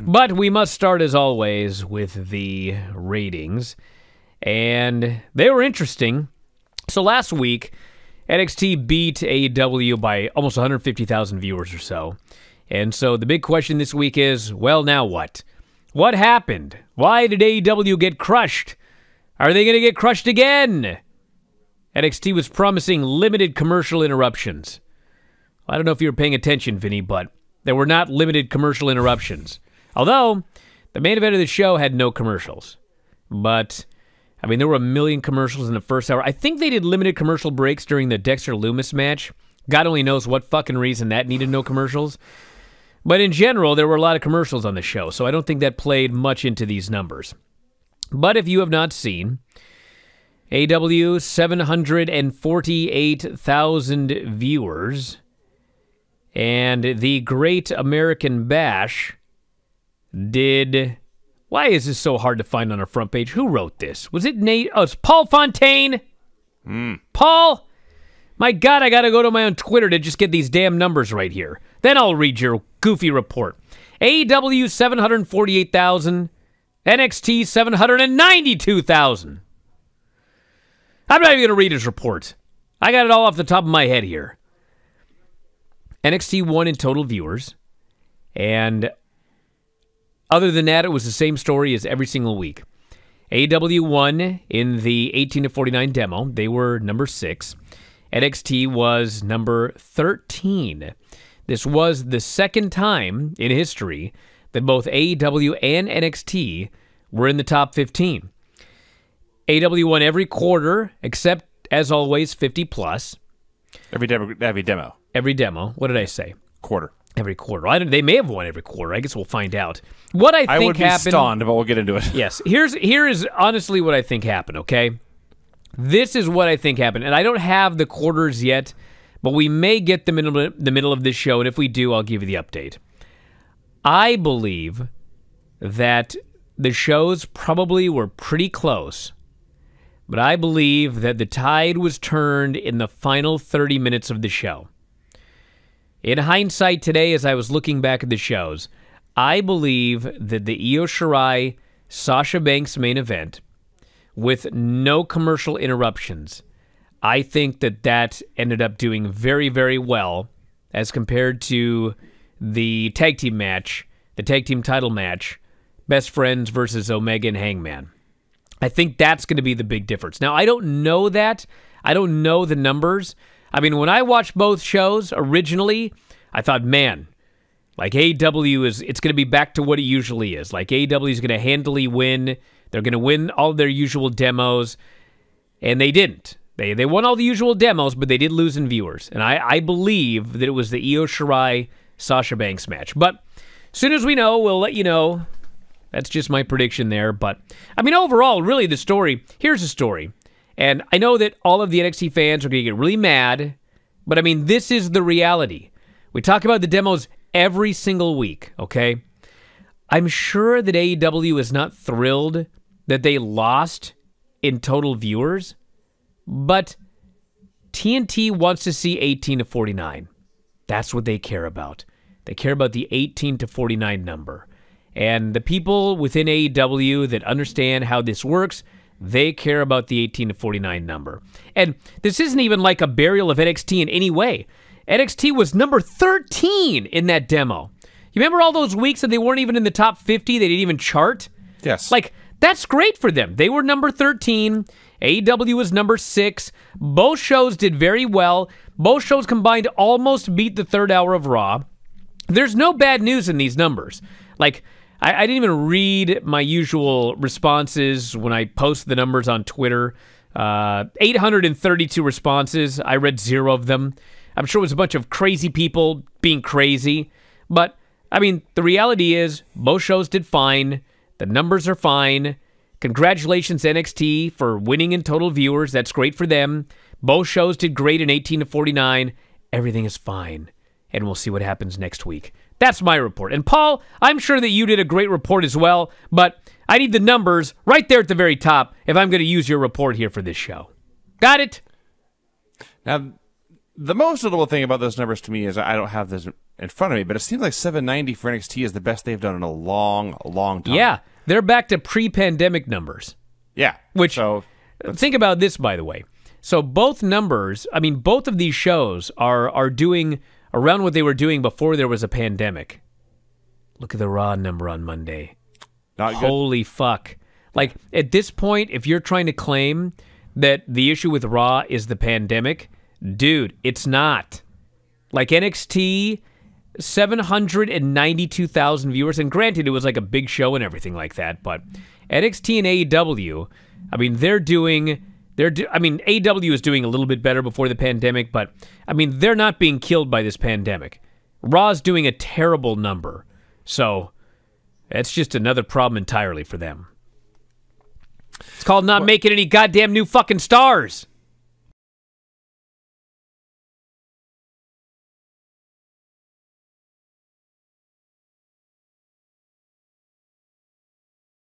But we must start, as always, with the ratings. And they were interesting. So last week, NXT beat AEW by almost 150,000 viewers or so. And so the big question this week is well, now what? What happened? Why did AEW get crushed? Are they going to get crushed again? NXT was promising limited commercial interruptions. I don't know if you were paying attention, Vinny, but there were not limited commercial interruptions. Although the main event of the show had no commercials, but I mean there were a million commercials in the first hour. I think they did limited commercial breaks during the Dexter Loomis match. God only knows what fucking reason that needed no commercials. But in general, there were a lot of commercials on the show, so I don't think that played much into these numbers. But if you have not seen, AW 748,000 viewers, and the Great American Bash did why is this so hard to find on our front page? Who wrote this? Was it Nate? Oh, it's Paul Fontaine. Mm. Paul, my God, I gotta go to my own Twitter to just get these damn numbers right here. Then I'll read your goofy report. AEW seven hundred forty-eight thousand, NXT seven hundred and ninety-two thousand. I'm not even gonna read his report. I got it all off the top of my head here. NXT won in total viewers, and other than that, it was the same story as every single week. AW won in the 18 to 49 demo. They were number six. NXT was number 13. This was the second time in history that both AEW and NXT were in the top 15. AW won every quarter except, as always, 50 plus. Every Every demo. Every demo. What did I say? Quarter every quarter. I don't, they may have won every quarter. I guess we'll find out. What I think I would be happened. Stunned, but we'll get into it. yes, here's here is honestly what I think happened. Okay, this is what I think happened, and I don't have the quarters yet, but we may get them in the middle of this show, and if we do, I'll give you the update. I believe that the shows probably were pretty close. But I believe that the tide was turned in the final 30 minutes of the show. In hindsight today, as I was looking back at the shows, I believe that the Io Shirai Sasha Banks main event with no commercial interruptions, I think that that ended up doing very, very well as compared to the tag team match, the tag team title match, Best Friends versus Omega and Hangman. I think that's going to be the big difference. Now, I don't know that. I don't know the numbers. I mean, when I watched both shows originally, I thought, man, like AW is it's going to be back to what it usually is. Like AW is going to handily win. They're going to win all their usual demos, and they didn't. They they won all the usual demos, but they did lose in viewers. And I I believe that it was the Io Shirai Sasha Banks match. But as soon as we know, we'll let you know. That's just my prediction there. But I mean, overall, really, the story here's the story. And I know that all of the NXT fans are going to get really mad, but I mean, this is the reality. We talk about the demos every single week, okay? I'm sure that AEW is not thrilled that they lost in total viewers, but TNT wants to see 18 to 49. That's what they care about. They care about the 18 to 49 number. And the people within AEW that understand how this works they care about the 18 to 49 number. And this isn't even like a burial of NXT in any way. NXT was number 13 in that demo. You remember all those weeks that they weren't even in the top 50? They didn't even chart? Yes. Like, that's great for them. They were number 13. AEW was number 6. Both shows did very well. Both shows combined almost beat the third hour of Raw. There's no bad news in these numbers. Like, I, I didn't even read my usual responses when I post the numbers on Twitter. Uh, 832 responses. I read zero of them. I'm sure it was a bunch of crazy people being crazy. But, I mean, the reality is both shows did fine. The numbers are fine. Congratulations, NXT, for winning in total viewers. That's great for them. Both shows did great in 18 to 49. Everything is fine. And we'll see what happens next week. That's my report. And Paul, I'm sure that you did a great report as well, but I need the numbers right there at the very top if I'm going to use your report here for this show. Got it? Now, the most notable thing about those numbers to me is I don't have this in front of me, but it seems like 790 for NXT is the best they've done in a long, long time. Yeah, they're back to pre-pandemic numbers. Yeah. Which so think about this by the way. So both numbers, I mean both of these shows are are doing around what they were doing before there was a pandemic. Look at the raw number on Monday. Not Holy good. fuck. Like at this point, if you're trying to claim that the issue with Raw is the pandemic, dude, it's not. Like NXT, 792,000 viewers. And granted, it was like a big show and everything like that. But NXT and AEW, I mean, they're doing they're do, I mean AW is doing a little bit better before the pandemic, but I mean they're not being killed by this pandemic. Raw's doing a terrible number. So that's just another problem entirely for them. It's called not making any goddamn new fucking stars.